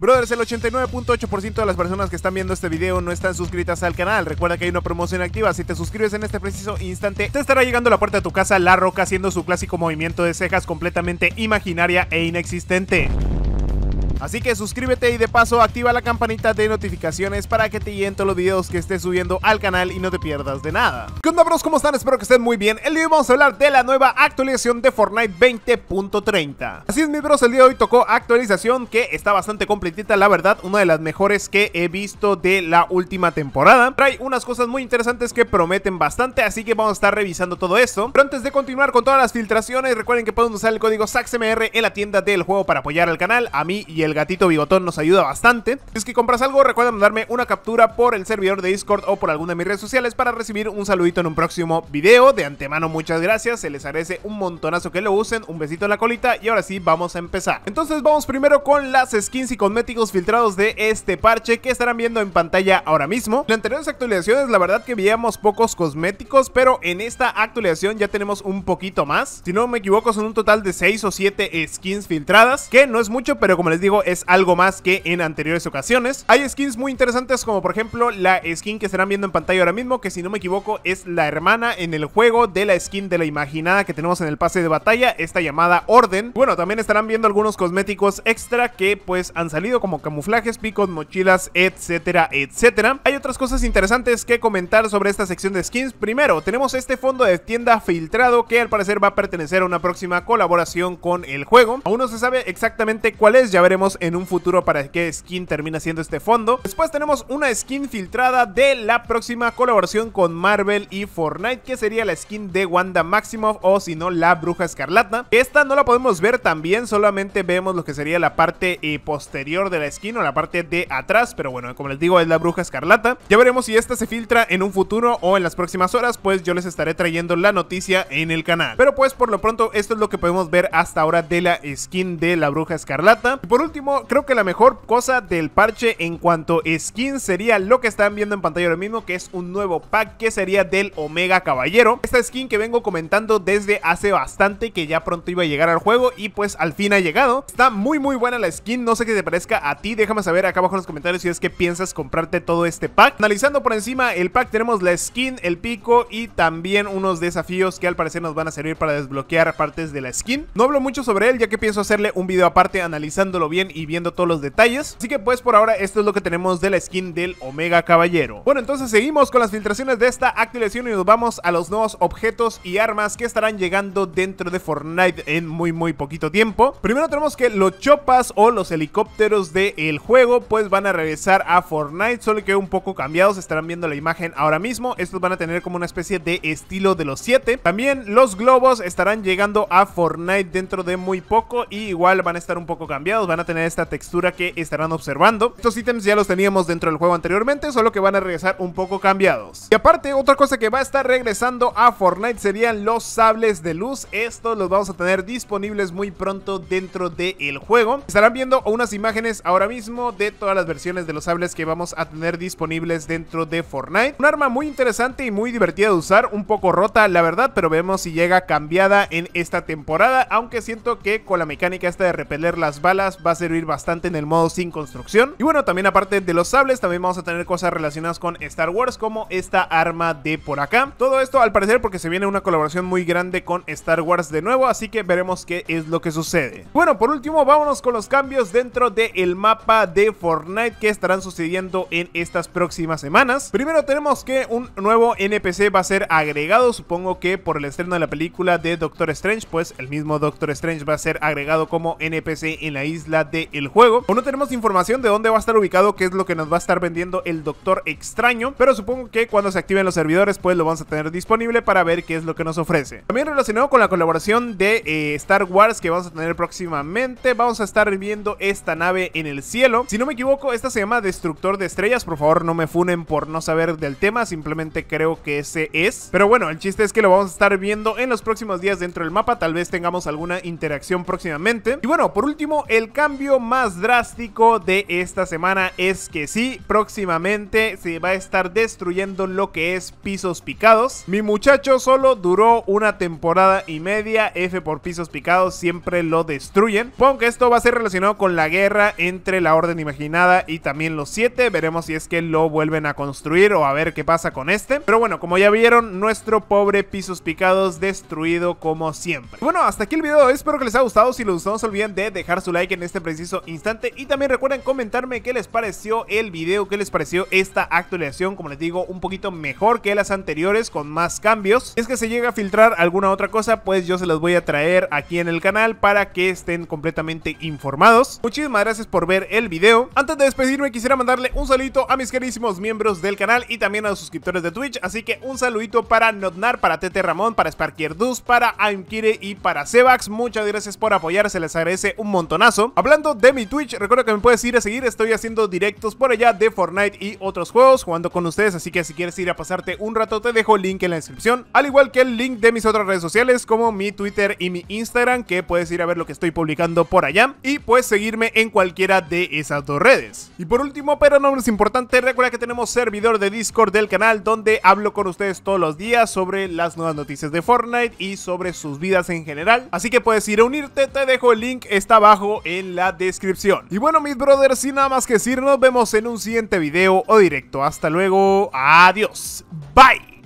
Brothers, el 89.8% de las personas que están viendo este video no están suscritas al canal. Recuerda que hay una promoción activa. Si te suscribes en este preciso instante, te estará llegando a la puerta de tu casa La Roca haciendo su clásico movimiento de cejas completamente imaginaria e inexistente. Así que suscríbete y de paso activa la campanita de notificaciones para que te lleguen todos los videos que estés subiendo al canal y no te pierdas de nada. ¿Qué onda bros? ¿Cómo están? Espero que estén muy bien. El día de hoy vamos a hablar de la nueva actualización de Fortnite 20.30. Así es mis bros, el día de hoy tocó actualización que está bastante completita, la verdad, una de las mejores que he visto de la última temporada. Trae unas cosas muy interesantes que prometen bastante, así que vamos a estar revisando todo esto. Pero antes de continuar con todas las filtraciones, recuerden que pueden usar el código SAXMR en la tienda del juego para apoyar al canal, a mí y el el gatito bigotón nos ayuda bastante. Si es que compras algo, recuerda mandarme una captura por el servidor de Discord o por alguna de mis redes sociales para recibir un saludito en un próximo video. De antemano, muchas gracias, se les agradece un montonazo que lo usen, un besito en la colita y ahora sí, vamos a empezar. Entonces vamos primero con las skins y cosméticos filtrados de este parche que estarán viendo en pantalla ahora mismo. En anteriores actualizaciones, la verdad que veíamos pocos cosméticos, pero en esta actualización ya tenemos un poquito más. Si no me equivoco, son un total de 6 o 7 skins filtradas, que no es mucho, pero como les digo, es algo más que en anteriores ocasiones. Hay skins muy interesantes como por ejemplo la skin que estarán viendo en pantalla ahora mismo, que si no me equivoco es la hermana en el juego de la skin de la imaginada que tenemos en el pase de batalla, esta llamada Orden. Bueno, también estarán viendo algunos cosméticos extra que pues han salido como camuflajes, picos, mochilas, etcétera, etcétera. Hay otras cosas interesantes que comentar sobre esta sección de skins. Primero, tenemos este fondo de tienda filtrado que al parecer va a pertenecer a una próxima colaboración con el juego. Aún no se sabe exactamente cuál es, ya veremos en un futuro para qué skin termina siendo este fondo. Después tenemos una skin filtrada de la próxima colaboración con Marvel y Fortnite, que sería la skin de Wanda Maximoff o si no la Bruja Escarlata. Esta no la podemos ver también, solamente vemos lo que sería la parte eh, posterior de la skin o la parte de atrás, pero bueno, como les digo es la Bruja Escarlata. Ya veremos si esta se filtra en un futuro o en las próximas horas, pues yo les estaré trayendo la noticia en el canal. Pero pues por lo pronto esto es lo que podemos ver hasta ahora de la skin de la Bruja Escarlata. Y por último creo que la mejor cosa del parche en cuanto a skin sería lo que están viendo en pantalla ahora mismo, que es un nuevo pack que sería del Omega Caballero. Esta skin que vengo comentando desde hace bastante, que ya pronto iba a llegar al juego y pues al fin ha llegado. Está muy muy buena la skin, no sé qué te parezca a ti, déjame saber acá abajo en los comentarios si es que piensas comprarte todo este pack. Analizando por encima el pack tenemos la skin, el pico y también unos desafíos que al parecer nos van a servir para desbloquear partes de la skin. No hablo mucho sobre él ya que pienso hacerle un video aparte analizándolo bien y viendo todos los detalles. Así que pues por ahora esto es lo que tenemos de la skin del Omega Caballero. Bueno, entonces seguimos con las filtraciones de esta actualización y nos vamos a los nuevos objetos y armas que estarán llegando dentro de Fortnite en muy muy poquito tiempo. Primero tenemos que los chopas o los helicópteros del juego pues van a regresar a Fortnite, solo que un poco cambiados, estarán viendo la imagen ahora mismo. Estos van a tener como una especie de estilo de los 7. También los globos estarán llegando a Fortnite dentro de muy poco y igual van a estar un poco cambiados, van a tener esta textura que estarán observando. Estos ítems ya los teníamos dentro del juego anteriormente, solo que van a regresar un poco cambiados. Y aparte, otra cosa que va a estar regresando a Fortnite serían los sables de luz. Estos los vamos a tener disponibles muy pronto dentro del juego. Estarán viendo unas imágenes ahora mismo de todas las versiones de los sables que vamos a tener disponibles dentro de Fortnite. Un arma muy interesante y muy divertida de usar, un poco rota la verdad, pero vemos si llega cambiada en esta temporada, aunque siento que con la mecánica esta de repeler las balas va a servir bastante en el modo sin construcción. Y bueno, también aparte de los sables, también vamos a tener cosas relacionadas con Star Wars, como esta arma de por acá. Todo esto al parecer porque se viene una colaboración muy grande con Star Wars de nuevo, así que veremos qué es lo que sucede. Bueno, por último, vámonos con los cambios dentro del el mapa de Fortnite que estarán sucediendo en estas próximas semanas. Primero tenemos que un nuevo NPC va a ser agregado, supongo que por el estreno de la película de Doctor Strange, pues el mismo Doctor Strange va a ser agregado como NPC en la isla del juego. O no tenemos información de dónde va a estar ubicado, qué es lo que nos va a estar vendiendo el Doctor Extraño, pero supongo que cuando se activen los servidores pues lo vamos a tener disponible para ver qué es lo que nos ofrece. También relacionado con la colaboración de eh, Star Wars que vamos a tener próximamente, vamos a estar viendo esta nave en el cielo. Si no me equivoco, esta se llama Destructor de Estrellas, por favor no me funen por no saber del tema, simplemente creo que ese es. Pero bueno, el chiste es que lo vamos a estar viendo en los próximos días dentro del mapa, tal vez tengamos alguna interacción próximamente. Y bueno, por último, el cambio cambio más drástico de esta semana es que sí, próximamente se va a estar destruyendo lo que es pisos picados. Mi muchacho solo duró una temporada y media, F por pisos picados siempre lo destruyen. Supongo que esto va a ser relacionado con la guerra entre la Orden Imaginada y también los siete veremos si es que lo vuelven a construir o a ver qué pasa con este. Pero bueno, como ya vieron, nuestro pobre pisos picados destruido como siempre. Bueno, hasta aquí el video, espero que les haya gustado, si les gustó no se olviden de dejar su like en este preciso instante. Y también recuerden comentarme qué les pareció el video, qué les pareció esta actualización. Como les digo, un poquito mejor que las anteriores con más cambios. Si es que se llega a filtrar alguna otra cosa, pues yo se las voy a traer aquí en el canal para que estén completamente informados. Muchísimas gracias por ver el video. Antes de despedirme, quisiera mandarle un saludito a mis queridísimos miembros del canal y también a los suscriptores de Twitch. Así que un saludito para Notnar, para Tete Ramón, para sparkier Sparkierdus, para Aimkire y para Sebax. Muchas gracias por apoyar, se les agradece un montonazo. Hablando de mi Twitch, recuerda que me puedes ir a seguir, estoy haciendo directos por allá de Fortnite y otros juegos jugando con ustedes, así que si quieres ir a pasarte un rato te dejo el link en la descripción, al igual que el link de mis otras redes sociales como mi Twitter y mi Instagram, que puedes ir a ver lo que estoy publicando por allá y puedes seguirme en cualquiera de esas dos redes. Y por último, pero no menos importante, recuerda que tenemos servidor de Discord del canal donde hablo con ustedes todos los días sobre las nuevas noticias de Fortnite y sobre sus vidas en general, así que puedes ir a unirte, te dejo el link, está abajo en la descripción. Y bueno mis brothers, sin nada más que decir, nos vemos en un siguiente video o directo. Hasta luego, adiós, bye.